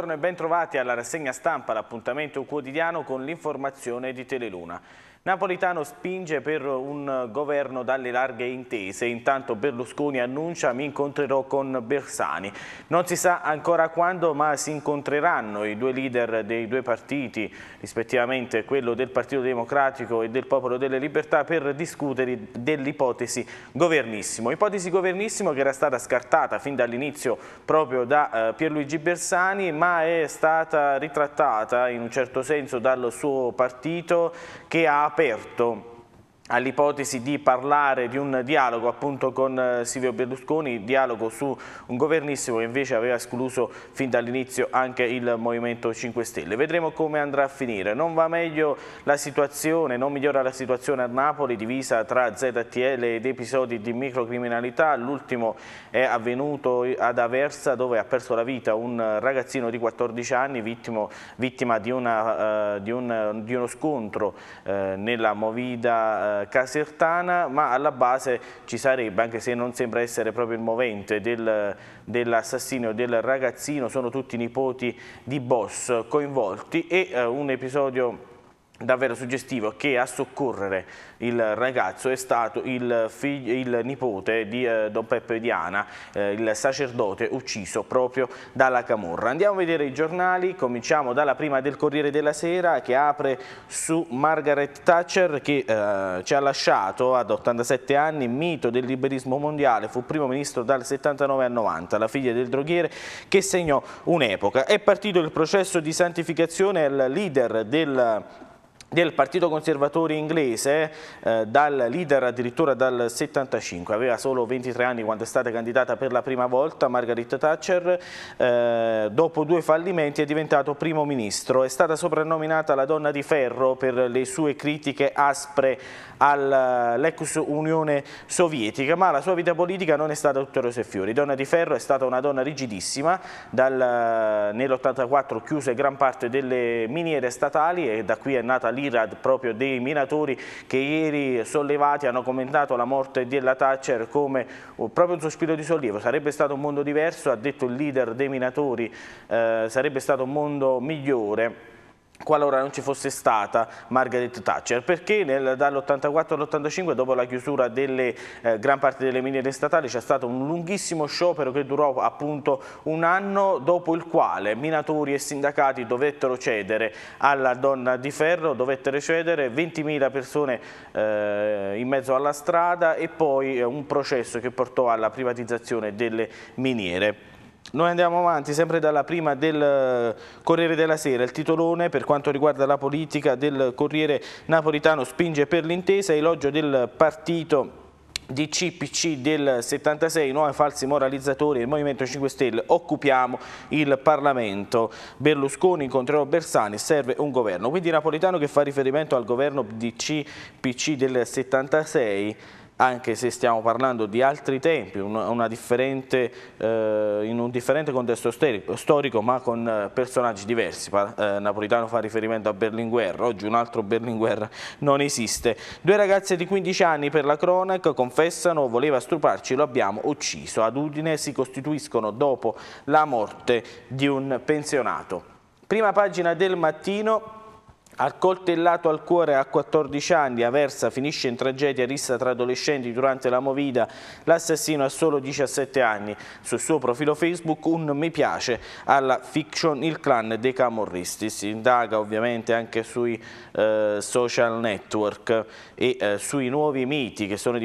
buongiorno e ben trovati alla rassegna stampa, l'appuntamento quotidiano con l'informazione di Teleluna. Napolitano spinge per un governo dalle larghe intese, intanto Berlusconi annuncia mi incontrerò con Bersani. Non si sa ancora quando ma si incontreranno i due leader dei due partiti, rispettivamente quello del Partito Democratico e del Popolo delle Libertà per discutere dell'ipotesi governissimo. Ipotesi governissimo che era stata scartata fin dall'inizio proprio da eh, Pierluigi Bersani ma è stata ritrattata in un certo senso dal suo partito che ha aperto all'ipotesi di parlare di un dialogo appunto con eh, Silvio Berlusconi, dialogo su un governissimo che invece aveva escluso fin dall'inizio anche il Movimento 5 Stelle. Vedremo come andrà a finire. Non va meglio la situazione, non migliora la situazione a Napoli, divisa tra ZTL ed episodi di microcriminalità. L'ultimo è avvenuto ad Aversa dove ha perso la vita un ragazzino di 14 anni vittimo, vittima di, una, uh, di, un, di, uno scontro uh, nella movida uh, casertana, ma alla base ci sarebbe, anche se non sembra essere proprio il movente del, dell'assassino del ragazzino, sono tutti nipoti di boss coinvolti e eh, un episodio davvero suggestivo che a soccorrere il ragazzo è stato il, figlio, il nipote di eh, Don Peppe Diana, eh, il sacerdote ucciso proprio dalla Camorra. Andiamo a vedere i giornali, cominciamo dalla prima del Corriere della Sera che apre su Margaret Thatcher che eh, ci ha lasciato ad 87 anni, mito del liberismo mondiale, fu primo ministro dal 79 al 90, la figlia del droghiere che segnò un'epoca. È partito il processo di santificazione al leader del del partito conservatore inglese eh, dal leader addirittura dal 75 aveva solo 23 anni quando è stata candidata per la prima volta Margaret Thatcher eh, dopo due fallimenti è diventato primo ministro è stata soprannominata la donna di ferro per le sue critiche aspre all'ex Unione Sovietica ma la sua vita politica non è stata tutta rose e fiori donna di ferro è stata una donna rigidissima eh, nell'84 chiuse gran parte delle miniere statali e da qui è nata l'Italia l'Irad proprio dei minatori che ieri sollevati hanno commentato la morte della Thatcher come oh, proprio un sospiro di sollievo. Sarebbe stato un mondo diverso, ha detto il leader dei minatori, eh, sarebbe stato un mondo migliore qualora non ci fosse stata Margaret Thatcher, perché nel, dall'84 all'85, dopo la chiusura delle eh, gran parte delle miniere statali, c'è stato un lunghissimo sciopero che durò appunto un anno, dopo il quale minatori e sindacati dovettero cedere alla donna di ferro, dovettero cedere 20.000 persone eh, in mezzo alla strada e poi eh, un processo che portò alla privatizzazione delle miniere. Noi andiamo avanti sempre dalla prima del eh, Corriere della Sera, il titolone per quanto riguarda la politica del Corriere napolitano spinge per l'intesa, elogio del partito di CPC del 76, nuovi falsi moralizzatori del Movimento 5 Stelle, occupiamo il Parlamento. Berlusconi incontrerò Bersani, serve un governo. Quindi Napolitano che fa riferimento al governo di CPC del 76 anche se stiamo parlando di altri tempi, una differente, eh, in un differente contesto storico ma con eh, personaggi diversi. Eh, Napolitano fa riferimento a Berlinguer, oggi un altro Berlinguer non esiste. Due ragazze di 15 anni per la cronaca confessano voleva struparci, lo abbiamo ucciso. Ad Udine si costituiscono dopo la morte di un pensionato. Prima pagina del mattino Accoltellato al cuore a 14 anni, Aversa finisce in tragedia rissa tra adolescenti durante la movida. L'assassino ha solo 17 anni. Sul suo profilo Facebook un mi piace alla fiction Il clan dei camorristi. Si indaga ovviamente anche sui eh, social network e eh, sui nuovi miti, che sono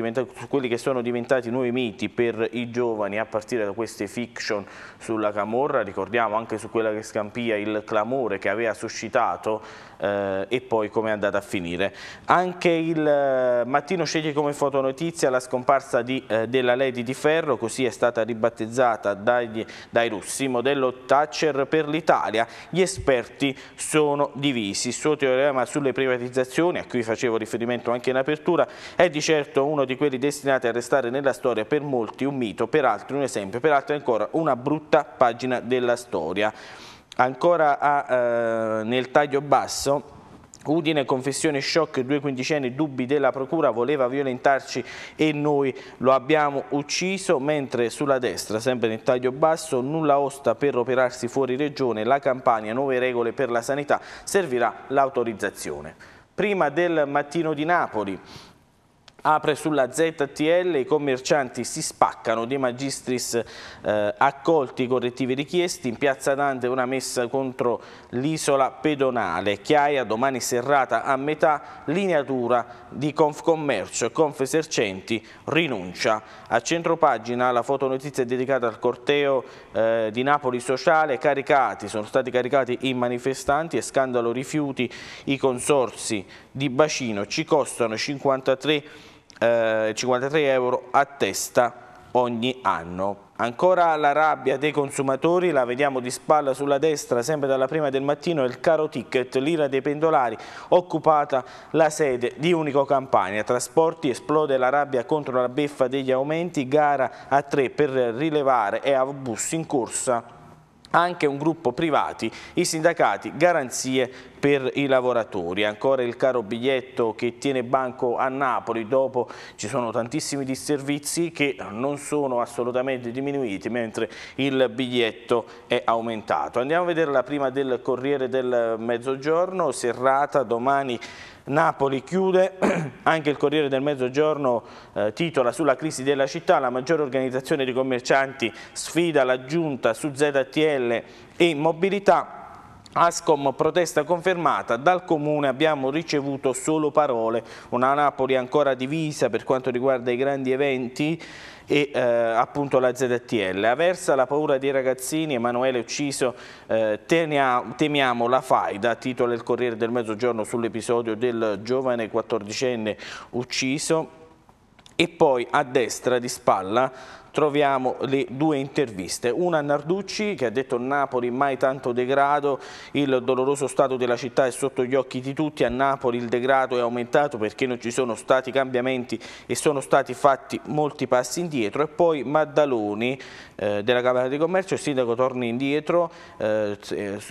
quelli che sono diventati nuovi miti per i giovani, a partire da queste fiction sulla camorra. Ricordiamo anche su quella che scampia il clamore che aveva suscitato eh, e poi come è andata a finire. Anche il eh, mattino sceglie come fotonotizia la scomparsa di, eh, della Lady di Ferro, così è stata ribattezzata dai, dai russi, modello Thatcher per l'Italia. Gli esperti sono divisi. Il suo teorema sulle privatizzazioni, a cui facevo riferimento anche in apertura, è di certo uno di quelli destinati a restare nella storia per molti un mito, per altri un esempio, per altri ancora una brutta pagina della storia. Ancora a, eh, nel taglio basso Udine, confessione shock, due quindicenni, dubbi della procura, voleva violentarci e noi lo abbiamo ucciso, mentre sulla destra, sempre nel taglio basso, nulla osta per operarsi fuori regione, la Campania, nuove regole per la sanità, servirà l'autorizzazione. Prima del mattino di Napoli, Apre sulla ZTL, i commercianti si spaccano, De Magistris eh, accolti i correttivi richiesti, in piazza Dante una messa contro l'isola pedonale, Chiaia domani serrata a metà, lineatura di Confcommercio e Confesercenti rinuncia. A centropagina la fotonotizia è dedicata al corteo eh, di Napoli Sociale, caricati, sono stati caricati i manifestanti e scandalo rifiuti, i consorsi di bacino ci costano 53 eh, 53 euro a testa ogni anno. Ancora la rabbia dei consumatori, la vediamo di spalla sulla destra, sempre dalla prima del mattino, il caro ticket, l'ira dei pendolari, occupata la sede di Unico Campania. Trasporti esplode la rabbia contro la beffa degli aumenti, gara a tre per rilevare e a bus in corsa anche un gruppo privati, i sindacati, garanzie per i lavoratori. Ancora il caro biglietto che tiene banco a Napoli, dopo ci sono tantissimi disservizi che non sono assolutamente diminuiti mentre il biglietto è aumentato. Andiamo a vedere la prima del Corriere del Mezzogiorno, serrata domani Napoli chiude, anche il Corriere del Mezzogiorno eh, titola sulla crisi della città, la maggiore organizzazione di commercianti sfida la giunta su ZTL e mobilità. Ascom protesta confermata, dal Comune abbiamo ricevuto solo parole, una Napoli ancora divisa per quanto riguarda i grandi eventi e eh, appunto la ZTL. Aversa la paura dei ragazzini, Emanuele ucciso, eh, tenia, temiamo la faida, titola il Corriere del Mezzogiorno sull'episodio del giovane 14enne ucciso. E poi a destra di spalla troviamo le due interviste. Una a Narducci che ha detto Napoli mai tanto degrado, il doloroso stato della città è sotto gli occhi di tutti, a Napoli il degrado è aumentato perché non ci sono stati cambiamenti e sono stati fatti molti passi indietro e poi Maddaloni eh, della Camera di Commercio, il sindaco torna indietro, eh,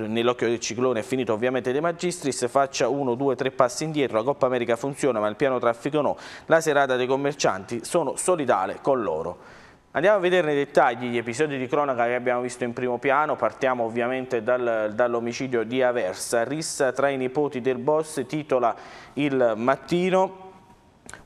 nell'occhio del ciclone è finito ovviamente De Magistris, faccia uno, due, tre passi indietro, la Coppa America funziona ma il piano traffico no, la serata dei commercianti sono solidale con loro. Andiamo a vedere nei dettagli gli episodi di cronaca che abbiamo visto in primo piano, partiamo ovviamente dal, dall'omicidio di Aversa, rissa tra i nipoti del boss, titola il mattino,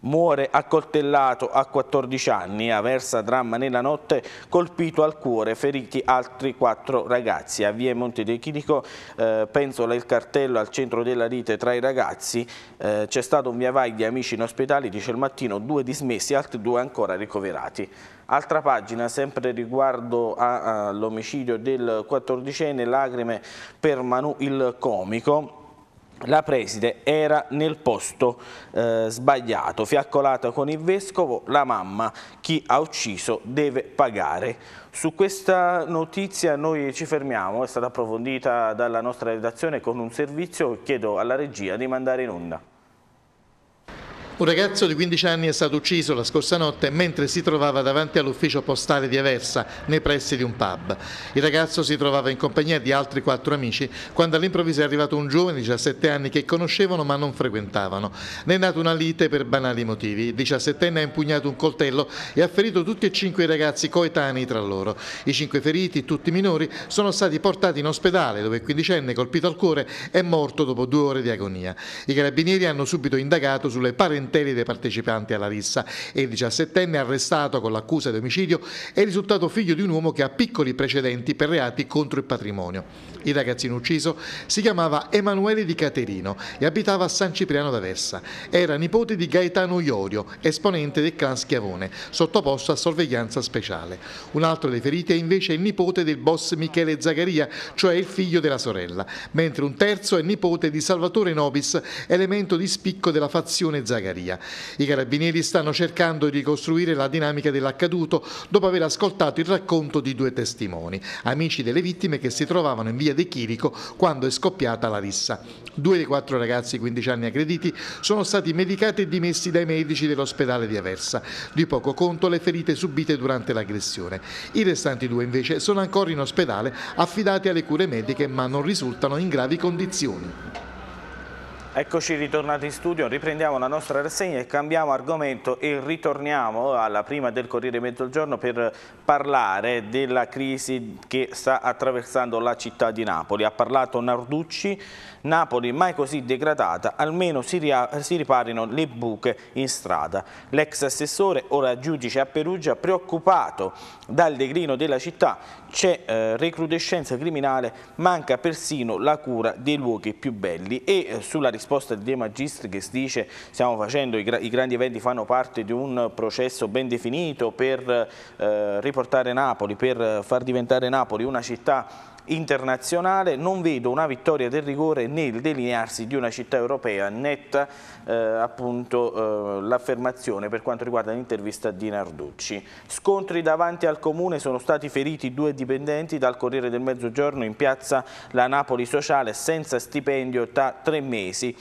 Muore accoltellato a 14 anni, aversa dramma nella notte, colpito al cuore, feriti altri quattro ragazzi. A Via Monte dei Chirico eh, pensola il cartello al centro della rite tra i ragazzi, eh, c'è stato un via vai di amici in ospedale, dice il mattino, due dismessi, altri due ancora ricoverati. Altra pagina, sempre riguardo all'omicidio del 14enne, lacrime per Manu il comico, la preside era nel posto eh, sbagliato, fiaccolata con il vescovo, la mamma, chi ha ucciso deve pagare. Su questa notizia noi ci fermiamo, è stata approfondita dalla nostra redazione con un servizio chiedo alla regia di mandare in onda. Un ragazzo di 15 anni è stato ucciso la scorsa notte mentre si trovava davanti all'ufficio postale di Aversa, nei pressi di un pub. Il ragazzo si trovava in compagnia di altri quattro amici quando all'improvviso è arrivato un giovane di 17 anni che conoscevano ma non frequentavano. Ne è nata una lite per banali motivi. Il 17enne ha impugnato un coltello e ha ferito tutti e cinque i ragazzi coetanei tra loro. I cinque feriti, tutti minori, sono stati portati in ospedale dove il quindicenne colpito al cuore è morto dopo due ore di agonia. I carabinieri hanno subito indagato sulle parentalità interi dei partecipanti alla rissa e il 17enne arrestato con l'accusa di omicidio è risultato figlio di un uomo che ha piccoli precedenti per reati contro il patrimonio. Il ragazzino ucciso si chiamava Emanuele di Caterino e abitava a San Cipriano d'Aversa. Era nipote di Gaetano Iorio, esponente del clan Schiavone, sottoposto a sorveglianza speciale. Un altro dei feriti è invece il nipote del boss Michele Zagaria, cioè il figlio della sorella, mentre un terzo è nipote di Salvatore Nobis, elemento di spicco della fazione Zagaria. Beccaria. I carabinieri stanno cercando di ricostruire la dinamica dell'accaduto dopo aver ascoltato il racconto di due testimoni, amici delle vittime che si trovavano in via De Chirico quando è scoppiata la rissa. Due dei quattro ragazzi 15 anni aggrediti sono stati medicati e dimessi dai medici dell'ospedale di Aversa. Di poco conto le ferite subite durante l'aggressione. I restanti due invece sono ancora in ospedale affidati alle cure mediche ma non risultano in gravi condizioni. Eccoci ritornati in studio, riprendiamo la nostra rassegna e cambiamo argomento e ritorniamo alla prima del Corriere Mezzogiorno per parlare della crisi che sta attraversando la città di Napoli. Ha parlato Narducci, Napoli mai così degradata, almeno si, si riparino le buche in strada. L'ex assessore, ora giudice a Perugia, preoccupato dal degrino della città c'è eh, recrudescenza criminale, manca persino la cura dei luoghi più belli e eh, sulla risposta di De Magistri che si dice stiamo facendo, i, gra i, grandi eventi fanno parte di un processo ben definito per eh, riportare Napoli, per eh, far diventare Napoli una città internazionale, non vedo una vittoria del rigore nel delinearsi di una città europea, netta eh, appunto eh, l'affermazione per quanto riguarda l'intervista di Narducci. Scontri davanti al comune sono stati feriti due dipendenti dal Corriere del Mezzogiorno in piazza La Napoli Sociale senza stipendio da tre mesi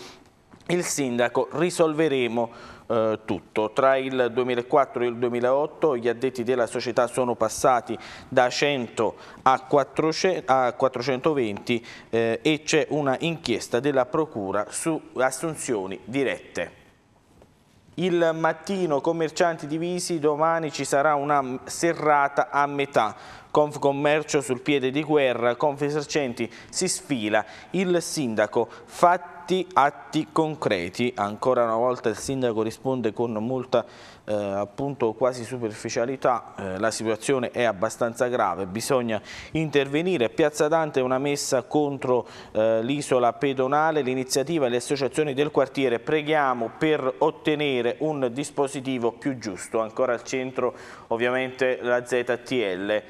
il sindaco risolveremo eh, tutto. Tra il 2004 e il 2008 gli addetti della società sono passati da 100 a, 400, a 420 eh, e c'è una inchiesta della Procura su assunzioni dirette. Il mattino commercianti divisi, domani ci sarà una serrata a metà. Confcommercio sul piede di guerra, Confesercenti si sfila, il sindaco Fatti atti, atti concreti, ancora una volta il sindaco risponde con molta eh, appunto quasi superficialità, eh, la situazione è abbastanza grave, bisogna intervenire, Piazza Dante è una messa contro eh, l'isola pedonale, l'iniziativa e le associazioni del quartiere preghiamo per ottenere un dispositivo più giusto, ancora al centro ovviamente la ZTL.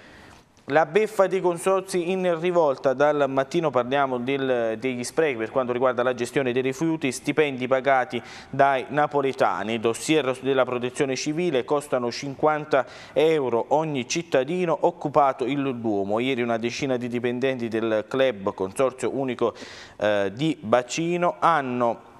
La beffa dei consorzi in rivolta, dal mattino parliamo del, degli sprechi per quanto riguarda la gestione dei rifiuti, stipendi pagati dai napoletani, dossier della protezione civile costano 50 euro ogni cittadino occupato il Duomo. Ieri una decina di dipendenti del club Consorzio Unico eh, di Bacino hanno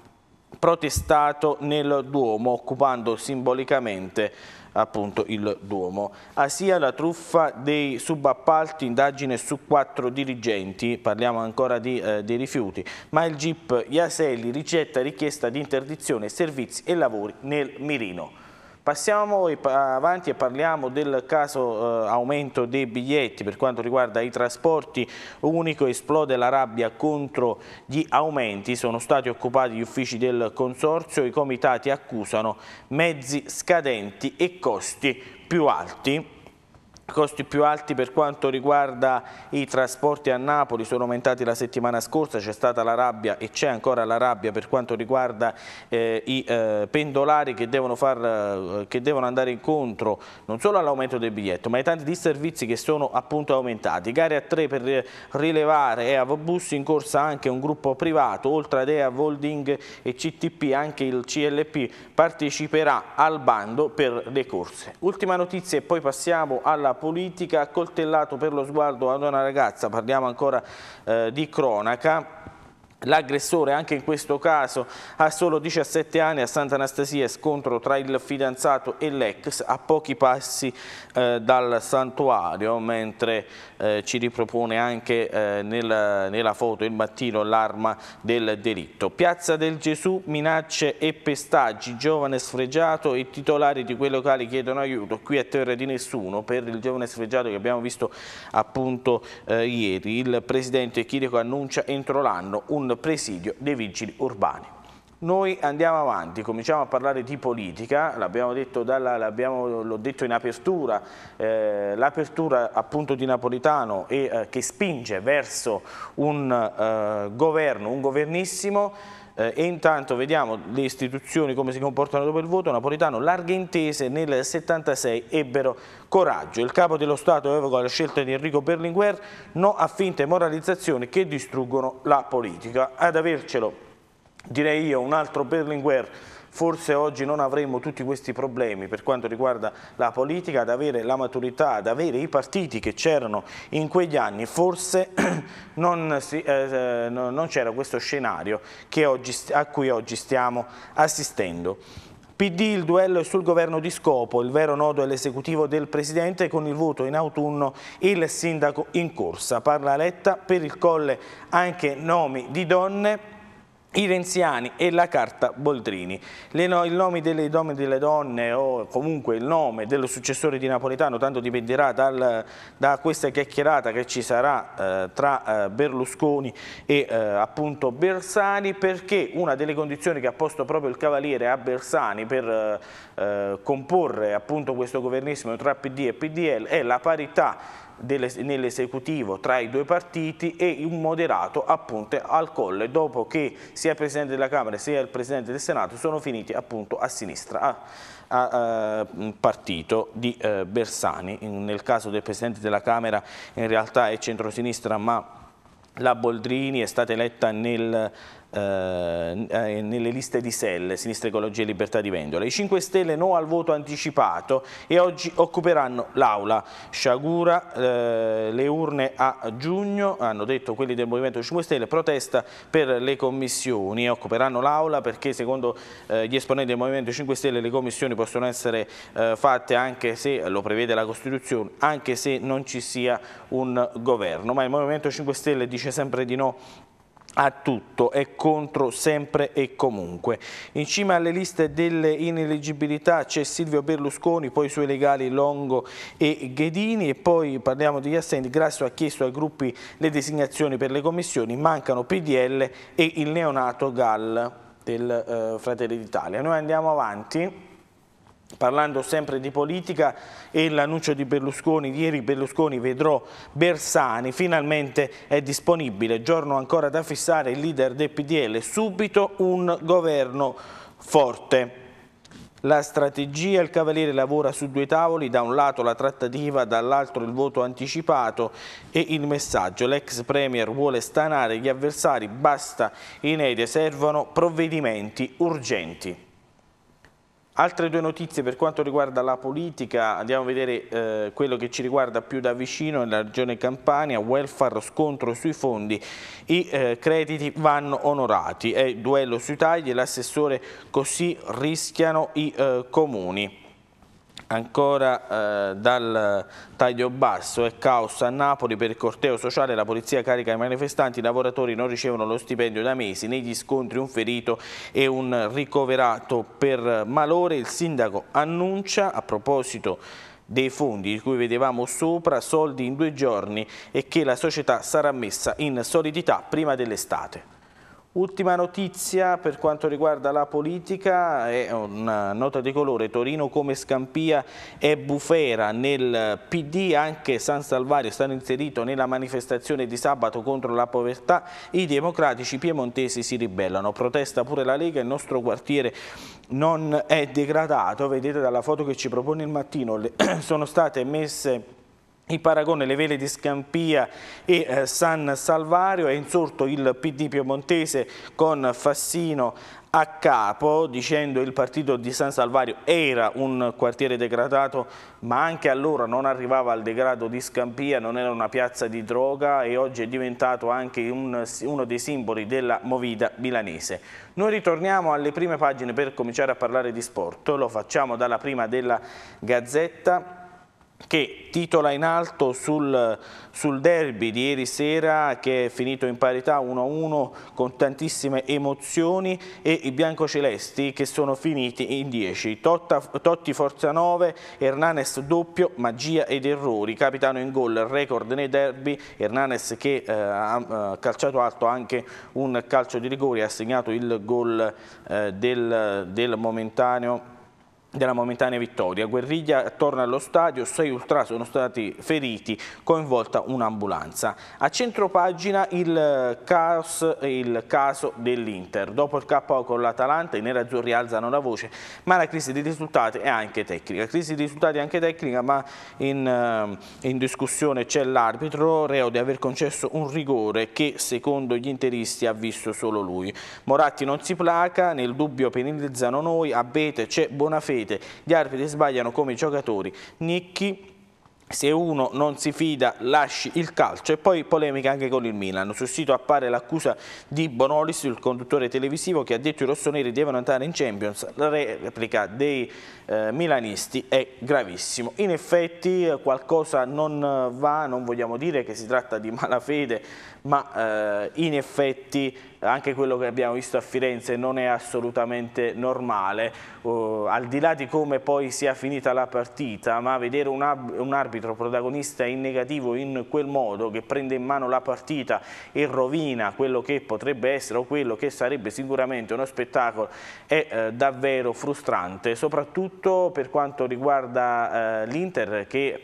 protestato nel Duomo occupando simbolicamente appunto il Duomo. Asia ah, la truffa dei subappalti, indagine su quattro dirigenti, parliamo ancora di, eh, dei rifiuti, ma il GIP Iaselli ricetta richiesta di interdizione servizi e lavori nel Mirino. Passiamo avanti e parliamo del caso eh, aumento dei biglietti per quanto riguarda i trasporti unico esplode la rabbia contro gli aumenti sono stati occupati gli uffici del consorzio i comitati accusano mezzi scadenti e costi più alti costi più alti per quanto riguarda i trasporti a Napoli sono aumentati la settimana scorsa, c'è stata la rabbia e c'è ancora la rabbia per quanto riguarda eh, i eh, pendolari che devono, far, eh, che devono, andare incontro non solo all'aumento del biglietto ma ai tanti disservizi che sono appunto aumentati. Gare a tre per rilevare EAV Bus in corsa anche un gruppo privato, oltre ad EAV Holding e CTP anche il CLP parteciperà al bando per le corse. Ultima notizia e poi passiamo alla politica ha coltellato per lo sguardo ad una ragazza, parliamo ancora eh, di cronaca, L'aggressore anche in questo caso ha solo 17 anni, a Santa Anastasia, scontro tra il fidanzato e l'ex a pochi passi eh, dal santuario, mentre eh, ci ripropone anche eh, nel, nella foto il mattino l'arma del delitto. Piazza del Gesù, minacce e pestaggi, giovane sfregiato e titolari di quei locali chiedono aiuto, qui a terra di nessuno per il giovane sfregiato che abbiamo visto appunto eh, ieri. Il presidente Chirico annuncia entro l'anno un presidio dei vigili urbani. Noi andiamo avanti, cominciamo a parlare di politica, l'abbiamo detto, detto, in apertura, eh, l'apertura appunto di Napolitano e, eh, che spinge verso un eh, governo, un governissimo, eh, e intanto vediamo le istituzioni come si comportano dopo il voto. Napolitano, larghe intese nel 76 ebbero coraggio. Il capo dello Stato evoca la scelta di Enrico Berlinguer, no a finte moralizzazioni che distruggono la politica. Ad avercelo, direi io, un altro Berlinguer forse oggi non avremo tutti questi problemi per quanto riguarda la politica, ad avere la maturità, ad avere i partiti che c'erano in quegli anni, forse non, eh, eh non c'era questo scenario oggi, a cui oggi stiamo assistendo. PD il duello è sul governo di scopo, il vero nodo è l'esecutivo del Presidente con il voto in autunno il sindaco in corsa. Parla Letta per il colle anche nomi di donne i renziani e la carta Boldrini. Le, no, il nome delle, nome delle, donne o comunque il nome del successore di Napoletano tanto dipenderà dal, da questa chiacchierata che ci sarà eh, tra eh, Berlusconi e eh, appunto Bersani perché una delle condizioni che ha posto proprio il Cavaliere a Bersani per eh, eh, comporre appunto questo governissimo tra PD e PDL è la parità nell'esecutivo tra i due partiti e un moderato appunto al colle dopo che sia il Presidente della Camera sia il Presidente del Senato sono finiti appunto a sinistra. Ah a, eh, partito di eh, Bersani. In, nel caso del Presidente della Camera in realtà è centrosinistra ma la Boldrini è stata eletta nel eh, eh, nelle liste di Selle, Sinistra Ecologia e Libertà di Vendola. I 5 Stelle no al voto anticipato e oggi occuperanno l'aula. Sciagura eh, le urne a giugno, hanno detto quelli del Movimento 5 Stelle, protesta per le commissioni e occuperanno l'aula perché secondo eh, gli esponenti del Movimento 5 Stelle le commissioni possono essere eh, fatte anche se, lo prevede la Costituzione, anche se non ci sia un governo. Ma il Movimento 5 Stelle dice sempre di no a tutto e contro sempre e comunque. In cima alle liste delle ineleggibilità c'è Silvio Berlusconi, poi i suoi legali Longo e Ghedini e poi parliamo degli assenti. Grasso ha chiesto ai gruppi le designazioni per le commissioni, mancano PDL e il neonato Gall del eh, Fratelli d'Italia. Noi andiamo avanti. Parlando sempre di politica e l'annuncio di Berlusconi, ieri Berlusconi vedrò Bersani, finalmente è disponibile, giorno ancora da fissare il leader del PDL, subito un governo forte. La strategia, il Cavaliere lavora su due tavoli, da un lato la trattativa, dall'altro il voto anticipato e il messaggio. L'ex Premier vuole stanare gli avversari, basta i media, servono provvedimenti urgenti. Altre due notizie per quanto riguarda la politica, andiamo a vedere eh, quello che ci riguarda più da vicino nella regione Campania, welfare scontro sui fondi, i eh, crediti vanno onorati, è duello sui tagli, e l'assessore così rischiano i eh, comuni. Ancora eh, dal taglio basso e caos a Napoli per il corteo sociale la polizia carica i manifestanti, i lavoratori non ricevono lo stipendio da mesi, negli scontri un ferito e un ricoverato per malore, il sindaco annuncia a proposito dei fondi di cui vedevamo sopra, soldi in due giorni e che la società sarà messa in solidità prima dell'estate. Ultima notizia per quanto riguarda la politica è una nota di colore, Torino come Scampia e Bufera nel PD, anche San Salvario stanno inserito nella manifestazione di sabato contro la povertà, i democratici piemontesi si ribellano, protesta pure la Lega, il nostro quartiere non è degradato, vedete dalla foto che ci propone il mattino, sono state messe il paragone le vele di Scampia e eh, San Salvario è insorto il PD piemontese con Fassino a capo dicendo il partito di San Salvario era un quartiere degradato ma anche allora non arrivava al degrado di Scampia, non era una piazza di droga e oggi è diventato anche un, uno dei simboli della movida milanese. Noi ritorniamo alle prime pagine per cominciare a parlare di sport, lo facciamo dalla prima della Gazzetta che titola in alto sul, sul, derby di ieri sera che è finito in parità 1-1 con tantissime emozioni e i biancocelesti che sono finiti in 10. Totta, Totti Forza 9, Hernanes doppio, magia ed errori, capitano in gol, record nei derby, Hernanes che eh, ha eh, calciato alto anche un calcio di rigore, ha segnato il gol eh, del, del momentaneo della momentanea vittoria. Guerriglia attorno allo stadio, sei ultra sono stati feriti, coinvolta un'ambulanza. A centro pagina il, eh, caos, e il caso dell'Inter. Dopo il KO con l'Atalanta i nerazzurri alzano la voce, ma la crisi di risultati è anche tecnica. Crisi di risultati è anche tecnica, ma in, eh, in discussione c'è l'arbitro reo di aver concesso un rigore che secondo gli interisti ha visto solo lui. Moratti non si placa, nel dubbio penalizzano noi, a Bete c'è Bonafede sapete, gli arbitri sbagliano come i giocatori. Nicchi se uno non si fida lasci il calcio e poi polemica anche con il Milan sul sito appare l'accusa di Bonolis il conduttore televisivo che ha detto i rossoneri devono andare in Champions la replica dei eh, milanisti è gravissimo in effetti eh, qualcosa non va non vogliamo dire che si tratta di malafede ma eh, in effetti anche quello che abbiamo visto a Firenze non è assolutamente normale, uh, al di là di come poi sia finita la partita, ma vedere un, un, arbitro protagonista in negativo in quel modo che prende in mano la partita e rovina quello che potrebbe essere o quello che sarebbe sicuramente uno spettacolo è uh, davvero frustrante, soprattutto per quanto riguarda uh, l'Inter che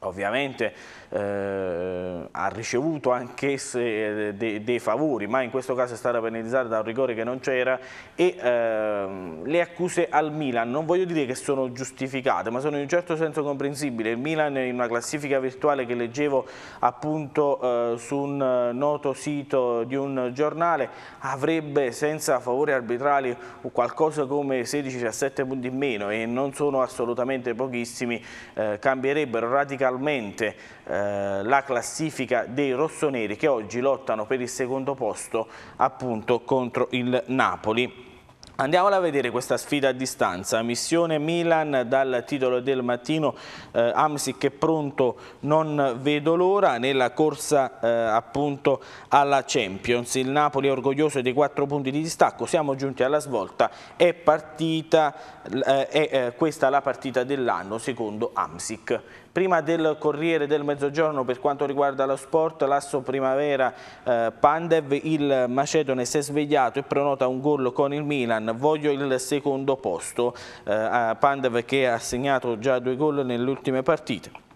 ovviamente eh, ha ricevuto anch'esse eh, dei, dei favori, ma in questo caso è stata penalizzata da un rigore che non c'era e ehm, le accuse al Milan, non voglio dire che sono giustificate, ma sono in un certo senso comprensibili. Il Milan in una classifica virtuale che leggevo appunto eh, su un noto sito di un giornale avrebbe senza favori arbitrali qualcosa come 16-17 punti in meno e non sono assolutamente pochissimi, eh, cambierebbero radicalmente eh, la classifica dei rossoneri che oggi lottano per il secondo posto appunto contro il Napoli. Andiamola a vedere questa sfida a distanza, missione Milan dal titolo del mattino, eh, Amsic è pronto, non vedo l'ora, nella corsa eh, appunto alla Champions, il Napoli è orgoglioso dei quattro punti di distacco, siamo giunti alla svolta, è partita, eh, è, eh, questa la partita dell'anno secondo Amsic. Prima del Corriere del Mezzogiorno per quanto riguarda lo sport, l'asso primavera eh, Pandev, il Macedone si è svegliato e pronota un gol con il Milan, voglio il secondo posto, eh, Pandev che ha segnato già due gol nelle ultime partite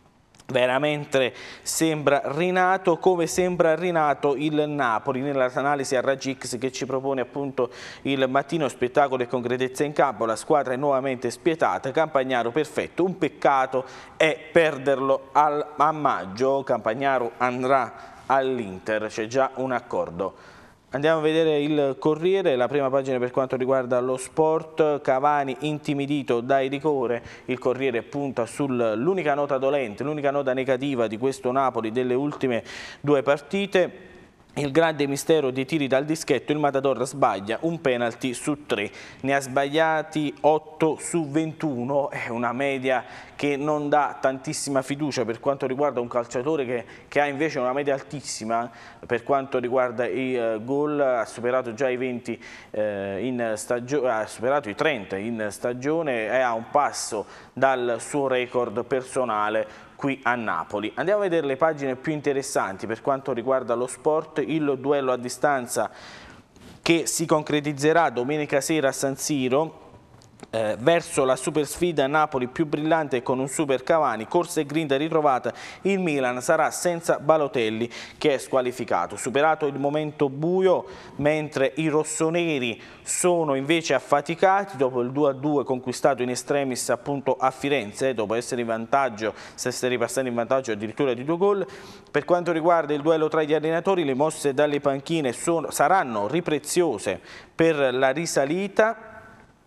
veramente sembra rinato come sembra rinato il Napoli nell'analisi a raggi X che ci propone appunto il mattino spettacolo e concretezza in campo la squadra è nuovamente spietata Campagnaro perfetto un peccato è perderlo al, a maggio Campagnaro andrà all'Inter c'è già un accordo Andiamo a vedere il Corriere, la prima pagina per quanto riguarda lo sport, Cavani intimidito dai rigore, il Corriere punta sull'unica nota dolente, l'unica nota negativa di questo Napoli delle ultime due partite, il grande mistero dei tiri dal dischetto, il Matador sbaglia un penalty su tre, ne ha sbagliati 8 su 21, è una media che non dà tantissima fiducia per quanto riguarda un calciatore che, che ha invece una media altissima per quanto riguarda i uh, gol, ha superato già i 20 uh, eh, in stagione, ha superato i 30 in stagione e ha un passo dal suo record personale qui a Napoli. Andiamo a vedere le pagine più interessanti per quanto riguarda lo sport, il duello a distanza che si concretizzerà domenica sera a San Siro eh, verso la super sfida Napoli più brillante con un super Cavani, corsa e grinta ritrovata, il Milan sarà senza Balotelli che è squalificato. Superato il momento buio, mentre i rossoneri sono invece affaticati dopo il 2-2 conquistato in estremis appunto a Firenze, eh, dopo essere in vantaggio, se essere passati in vantaggio addirittura di due gol. Per quanto riguarda il duello tra gli allenatori, le mosse dalle panchine sono, saranno ripreziose per la risalita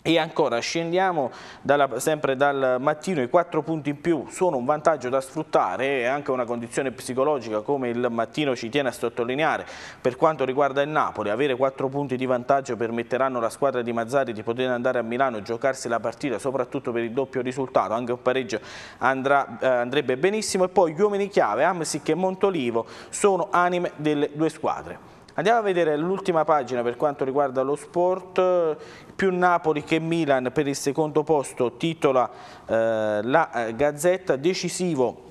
e ancora scendiamo dalla, sempre dal mattino, i quattro punti in più sono un vantaggio da sfruttare e anche una condizione psicologica come il mattino ci tiene a sottolineare. Per quanto riguarda il Napoli, avere quattro punti di vantaggio permetteranno alla squadra di Mazzari di poter andare a Milano e giocarsi la partita, soprattutto per il doppio risultato, anche un pareggio andrà, eh, andrebbe benissimo. E poi gli uomini chiave, Amsic e Montolivo, sono anime delle due squadre. Andiamo a vedere l'ultima pagina per quanto riguarda lo sport, più Napoli che Milan per il secondo posto titola eh, la eh, Gazzetta, decisivo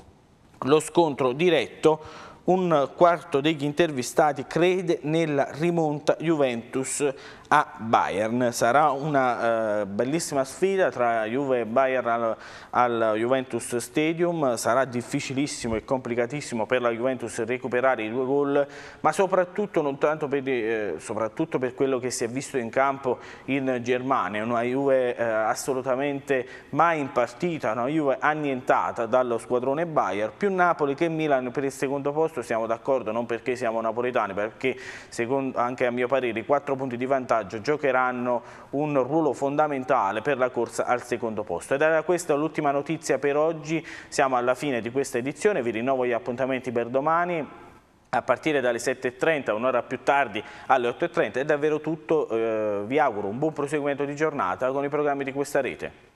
lo scontro diretto un quarto degli intervistati crede nella rimonta Juventus a Bayern. Sarà una eh, bellissima sfida tra Juve e Bayern al, al, Juventus Stadium, sarà difficilissimo e complicatissimo per la Juventus recuperare i due gol, ma soprattutto, non tanto per, eh, soprattutto per quello che si è visto in campo in Germania, una Juve eh, assolutamente mai in partita, una Juve annientata dallo squadrone Bayern, più Napoli che Milan per il secondo posto, siamo d'accordo, non perché siamo napoletani, perché secondo, anche a mio parere i quattro punti di vantaggio vantaggio giocheranno un ruolo fondamentale per la corsa al secondo posto. Ed era questa l'ultima notizia per oggi, siamo alla fine di questa edizione, vi rinnovo gli appuntamenti per domani a partire dalle 7.30, un'ora più tardi alle 8.30 è davvero tutto, eh, vi auguro un buon proseguimento di giornata con i programmi di questa rete.